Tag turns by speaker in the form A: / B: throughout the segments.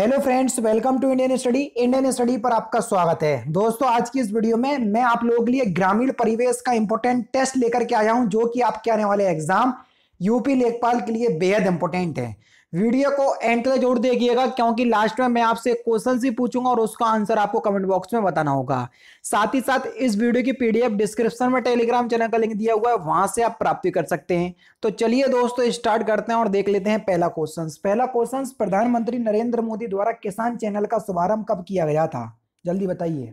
A: hello friends welcome to Indian study Indian study पर आपका स्वागत है दोस्तों आज की इस वीडियो में मैं आप लोगों के लिए ग्रामीण परिवेश का इंपोर्टेंट टेस्ट लेकर के आया हूं जो कि आपके आने वाले एग्जाम यूपी लेखपाल के लिए बेहद इंपोर्टेंट है वीडियो को एंड तक जोड़ देखिएगा क्योंकि लास्ट में मैं आपसे क्वेश्चन ही पूछूंगा और उसका आंसर आपको कमेंट बॉक्स में बताना होगा साथ ही साथ इस वीडियो की पीडीएफ डिस्क्रिप्शन में टेलीग्राम चैनल का लिंक दिया हुआ है वहां से आप प्राप्ति कर सकते हैं तो चलिए दोस्तों स्टार्ट करते हैं और देख लेते हैं पहला क्वेश्चन पहला क्वेश्चन प्रधानमंत्री नरेंद्र मोदी द्वारा किसान चैनल का शुभारंभ कब किया गया था जल्दी बताइए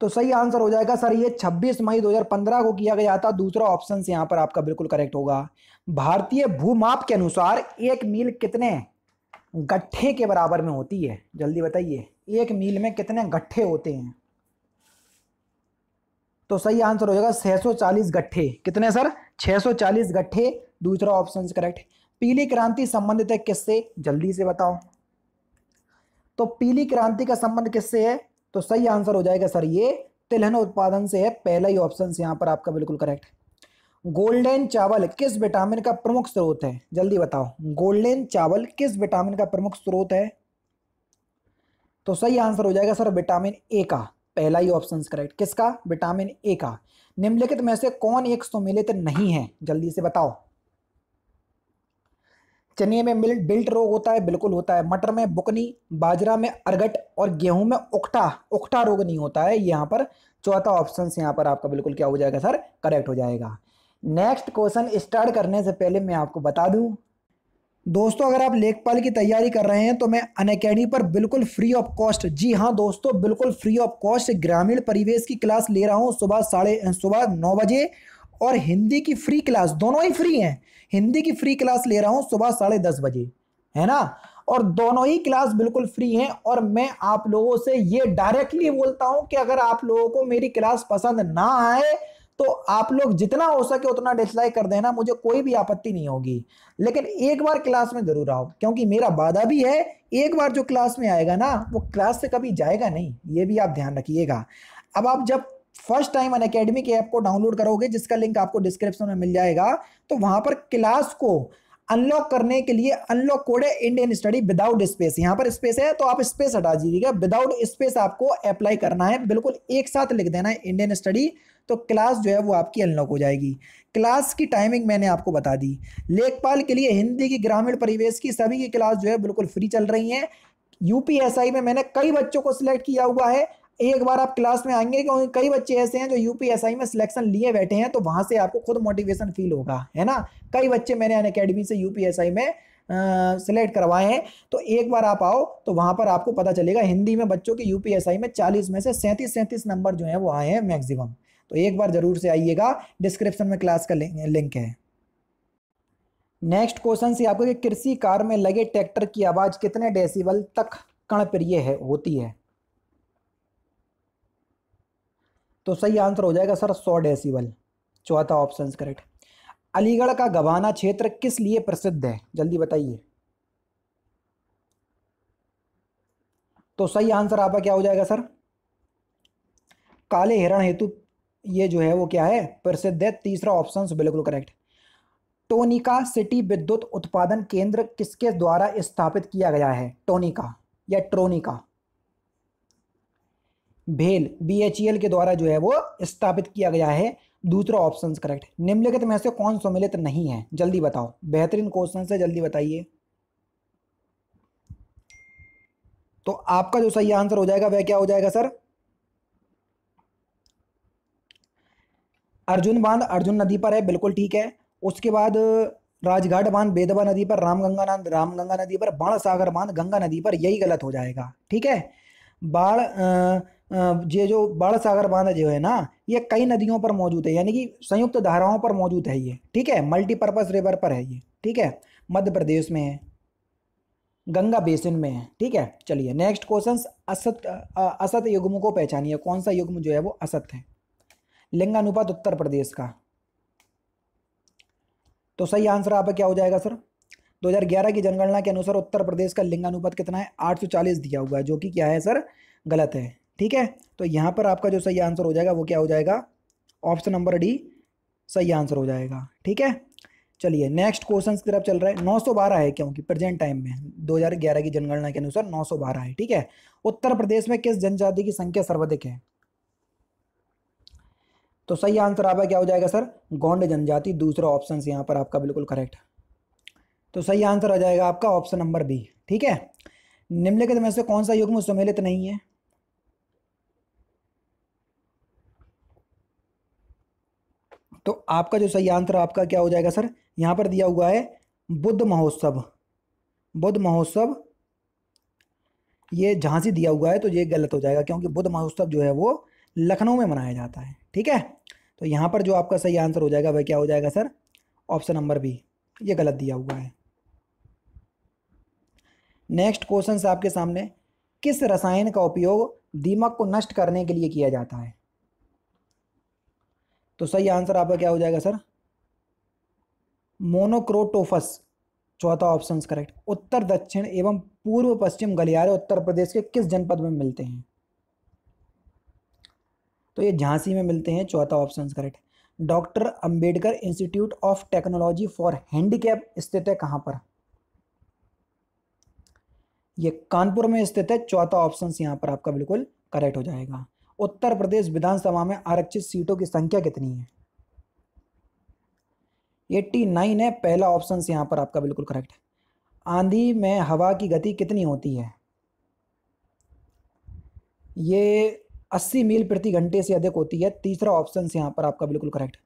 A: तो सही आंसर हो जाएगा सर ये 26 मई 2015 को किया गया था दूसरा ऑप्शन यहां पर आपका बिल्कुल करेक्ट होगा भारतीय भूमाप के अनुसार एक मील कितने गट्ठे के बराबर में होती है जल्दी बताइए एक मील में कितने गट्ठे होते हैं तो सही आंसर हो जाएगा 640 गट्ठे कितने सर 640 गट्ठे दूसरा ऑप्शन करेक्ट पीली क्रांति संबंधित है किससे जल्दी से बताओ तो पीली क्रांति का संबंध किससे है तो सही आंसर हो जाएगा सर ये तिलहन उत्पादन से है पहला ही ऑप्शन यहाँ पर आपका बिल्कुल करेक्ट है गोल्डन चावल किस विटामिन का प्रमुख स्रोत है जल्दी बताओ गोल्डन चावल किस विटामिन का प्रमुख स्रोत है तो सही आंसर हो जाएगा सर विटामिन ए का पहला ही ऑप्शन करेक्ट किसका विटामिन ए का निम्नलिखित में से कौन एक सुमिलित नहीं है जल्दी से बताओ चने में मिल्ट बिल्ट रोग होता है बिल्कुल होता है मटर में बुकनी बाजरा में अरगट और गेहूं में उखटा उखटा रोग नहीं होता है यहाँ पर चौथा ऑप्शन यहाँ पर आपका बिल्कुल क्या हो जाएगा सर करेक्ट हो जाएगा नेक्स्ट क्वेश्चन स्टार्ट करने से पहले मैं आपको बता दूँ दोस्तों अगर आप लेखपाल की तैयारी कर रहे हैं तो मैं अनकेडमी पर बिल्कुल फ्री ऑफ कॉस्ट जी हाँ दोस्तों बिल्कुल फ्री ऑफ कॉस्ट ग्रामीण परिवेश की क्लास ले रहा हूँ सुबह साढ़े सुबह नौ बजे और हिंदी की फ्री क्लास दोनों ही फ्री हैं हिंदी की फ्री क्लास ले रहा हूँ सुबह साढ़े दस बजे है ना और दोनों ही क्लास बिल्कुल फ्री हैं और मैं आप लोगों से ये डायरेक्टली बोलता हूँ कि अगर आप लोगों को मेरी क्लास पसंद ना आए तो आप लोग जितना हो सके उतना डिसलाइक कर देना मुझे कोई भी आपत्ति नहीं होगी लेकिन एक बार क्लास में जरूर आओ क्योंकि मेरा वादा भी है एक बार जो क्लास में आएगा ना वो क्लास से कभी जाएगा नहीं ये भी आप ध्यान रखिएगा अब आप जब फर्स्ट टाइम अन अकेडमी के ऐप को डाउनलोड करोगे जिसका लिंक आपको डिस्क्रिप्शन में मिल जाएगा तो वहां पर क्लास को अनलॉक करने के लिए अनलॉक कोड है इंडियन स्टडी विदाउट स्पेस यहाँ पर स्पेस है तो आप स्पेस हटा दीजिएगा विदाउट स्पेस आपको अप्लाई करना है बिल्कुल एक साथ लिख देना है इंडियन स्टडी तो क्लास जो है वो आपकी अनलॉक हो जाएगी क्लास की टाइमिंग मैंने आपको बता दी लेखपाल के लिए हिंदी की ग्रामीण परिवेश की सभी की क्लास जो है बिल्कुल फ्री चल रही है यूपीएसआई में मैंने कई बच्चों को सिलेक्ट किया हुआ है एक बार आप क्लास में आएंगे क्योंकि कई बच्चे ऐसे हैं जो यूपीएसआई में सिलेक्शन लिए बैठे हैं तो वहां से आपको खुद मोटिवेशन फील होगा है ना कई बच्चे मैंने अन अकेडमी से यूपीएसआई में सिलेक्ट करवाए हैं तो एक बार आप आओ तो वहां पर आपको पता चलेगा हिंदी में बच्चों के यूपीएसआई में चालीस में से सैंतीस सैंतीस नंबर जो है वो आए हैं मैक्सिमम तो एक बार ज़रूर से आइएगा डिस्क्रिप्शन में क्लास का लिंक है नेक्स्ट क्वेश्चन से आपको कि कृषि कार में लगे ट्रैक्टर की आवाज़ कितने डेसिबल तक कणप्रिय है होती है तो सही आंसर हो जाएगा सर सौ डेसीबल चौथा ऑप्शन करेक्ट अलीगढ़ का गवाना क्षेत्र किस लिए प्रसिद्ध है जल्दी बताइए तो सही आंसर आपका क्या हो जाएगा सर काले हिरण हेतु ये जो है वो क्या है प्रसिद्ध है तीसरा ऑप्शन बिल्कुल करेक्ट टोनिका सिटी विद्युत उत्पादन केंद्र किसके द्वारा स्थापित किया गया है टोनिका या ट्रोनिका भेल बी e के द्वारा जो है वो स्थापित किया गया है दूसरा ऑप्शन करेक्ट निम्नलिखित में से कौन सम्मिलित नहीं है जल्दी बताओ बेहतरीन क्वेश्चन है जल्दी बताइए तो आपका जो सही आंसर हो जाएगा वह क्या हो जाएगा सर अर्जुन बांध अर्जुन नदी पर है बिल्कुल ठीक है उसके बाद राजघाट बांध बेदवा नदी पर रामगंगा नांद रामगंगा नदी पर बाण सागर बांध गंगा नदी पर यही गलत हो जाएगा ठीक है बाढ़ ये जो बाढ़ सागर बांध जो है ना ये कई नदियों पर मौजूद है यानी कि संयुक्त धाराओं पर मौजूद है ये ठीक है मल्टीपर्पज़ रिवर पर है ये ठीक है मध्य प्रदेश में है गंगा बेसिन में है ठीक है चलिए नेक्स्ट क्वेश्चन असत असत युग्म को पहचानिए कौन सा युग्म जो है वो असत है लिंगानुपात उत्तर प्रदेश का तो सही आंसर आपका क्या हो जाएगा सर 2011 की जनगणना के अनुसार उत्तर प्रदेश का लिंगानुपात कितना है 840 दिया हुआ है जो कि क्या है सर गलत है ठीक है तो यहाँ पर आपका जो सही आंसर हो जाएगा वो क्या हो जाएगा ऑप्शन नंबर डी सही आंसर हो जाएगा ठीक है चलिए नेक्स्ट क्वेश्चन की तरफ चल रहा है बारह है क्योंकि प्रेजेंट टाइम में 2011 की जनगणना के अनुसार नौ सौ बारह है ठीक है उत्तर प्रदेश में किस जनजाति की संख्या सर्वाधिक है तो सही आंसर आपका क्या हो जाएगा सर गौंड जनजाति दूसरा ऑप्शन यहाँ पर आपका बिल्कुल करेक्ट तो सही आंसर आ जाएगा आपका ऑप्शन नंबर बी ठीक है निम्नलिखित में से कौन सा युग्म सम्मिलित नहीं है तो आपका जो सही आंसर आपका क्या हो जाएगा सर यहाँ पर दिया हुआ है बुद्ध महोत्सव बुद्ध महोत्सव ये झांसी दिया हुआ है तो ये गलत हो जाएगा क्योंकि बुद्ध महोत्सव जो है वो लखनऊ में मनाया जाता है ठीक है तो यहाँ पर जो आपका सही आंसर हो जाएगा वह क्या हो जाएगा सर ऑप्शन नंबर बी ये गलत दिया हुआ है नेक्स्ट क्वेश्चन आपके सामने किस रसायन का उपयोग दीमक को नष्ट करने के लिए किया जाता है तो सही आंसर आपका क्या हो जाएगा सर मोनोक्रोटोफस चौथा ऑप्शन करेक्ट उत्तर दक्षिण एवं पूर्व पश्चिम गलियारे उत्तर प्रदेश के किस जनपद में मिलते हैं तो ये झांसी में मिलते हैं चौथा option correct doctor Ambedkar institute of technology for handicap स्थित है कहां पर ये कानपुर में स्थित है चौथा ऑप्शन यहां पर आपका बिल्कुल करेक्ट हो जाएगा उत्तर प्रदेश विधानसभा में आरक्षित सीटों की संख्या कितनी है एट्टी नाइन है पहला ऑप्शन यहाँ पर आपका बिल्कुल करेक्ट है आंधी में हवा की गति कितनी होती है ये अस्सी मील प्रति घंटे से अधिक होती है तीसरा ऑप्शन यहाँ पर आपका बिल्कुल करेक्ट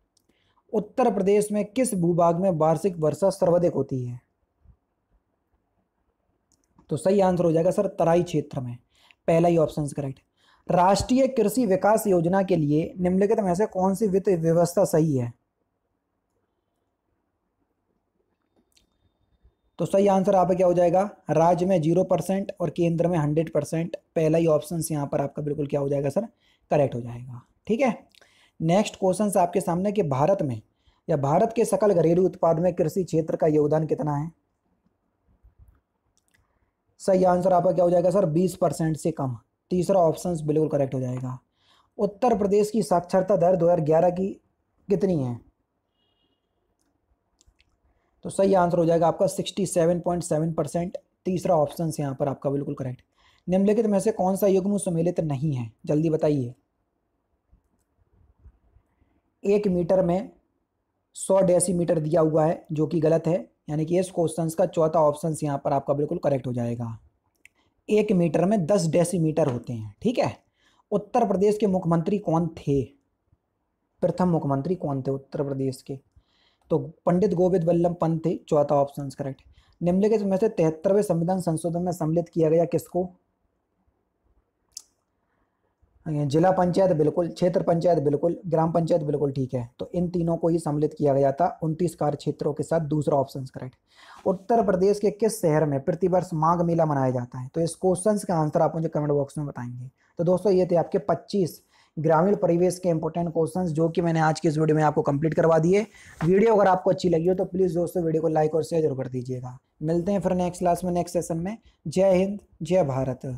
A: उत्तर प्रदेश में किस भूभाग में वार्षिक वर्षा सर्वाधिक होती है तो सही आंसर हो जाएगा सर तराई क्षेत्र में पहला ही ऑप्शन करेक्ट राष्ट्रीय कृषि विकास योजना के लिए निम्नलिखित में से कौन सी वित्त व्यवस्था सही है तो सही आंसर आपका क्या हो जाएगा राज्य में जीरो परसेंट और केंद्र में हंड्रेड परसेंट पहला ही ऑप्शन यहां पर आपका बिल्कुल क्या हो जाएगा सर करेक्ट हो जाएगा ठीक है नेक्स्ट क्वेश्चन आपके सामने कि भारत में या भारत के सकल घरेलू उत्पाद में कृषि क्षेत्र का योगदान कितना है सही आंसर आपका क्या हो जाएगा सर बीस परसेंट से कम तीसरा ऑप्शन बिल्कुल करेक्ट हो जाएगा उत्तर प्रदेश की साक्षरता दर 2011 की कितनी है तो सही आंसर हो जाएगा आपका 67.7 परसेंट तीसरा ऑप्शन यहाँ पर आपका बिल्कुल करेक्ट निम्नलिखित में से कौन सा युग्म सम्मिलित नहीं है जल्दी बताइए एक मीटर में सौ डेसीमीटर दिया हुआ है जो कि गलत है यानी कि इस क्वेश्चन का चौथा ऑप्शन यहाँ पर आपका बिल्कुल करेक्ट हो जाएगा एक मीटर में दस डेसीमीटर होते हैं ठीक है उत्तर प्रदेश के मुख्यमंत्री कौन थे प्रथम मुख्यमंत्री कौन थे उत्तर प्रदेश के तो पंडित गोविंद वल्लभ पंत थे चौथा ऑप्शन करेक्ट निम्नलिखित में से तिहत्तरवें संविधान संशोधन में सम्मिलित किया गया किसको हाँ, जिला पंचायत बिल्कुल क्षेत्र पंचायत बिल्कुल ग्राम पंचायत बिल्कुल ठीक है तो इन तीनों को ही सम्मिलित किया गया था उनतीस कार्य क्षेत्रों के साथ दूसरा ऑप्शन करेक्ट उत्तर प्रदेश के किस शहर में प्रतिवर्ष माघ मेला मनाया जाता है तो इस क्वेश्चन का आंसर आप मुझे कमेंट बॉक्स में बताएंगे तो दोस्तों ये थे आपके पच्चीस ग्रामीण परिवेश के इंपॉर्टेंट क्वेश्चंस जो कि मैंने आज की इस वीडियो में आपको कंप्लीट करवा दिए वीडियो अगर आपको अच्छी लगी हो तो प्लीज़ दोस्तों वीडियो को लाइक और शेयर जरूर कर दीजिएगा मिलते हैं फिर नेक्स्ट क्लास में नेक्स्ट सेशन में जय हिंद जय भारत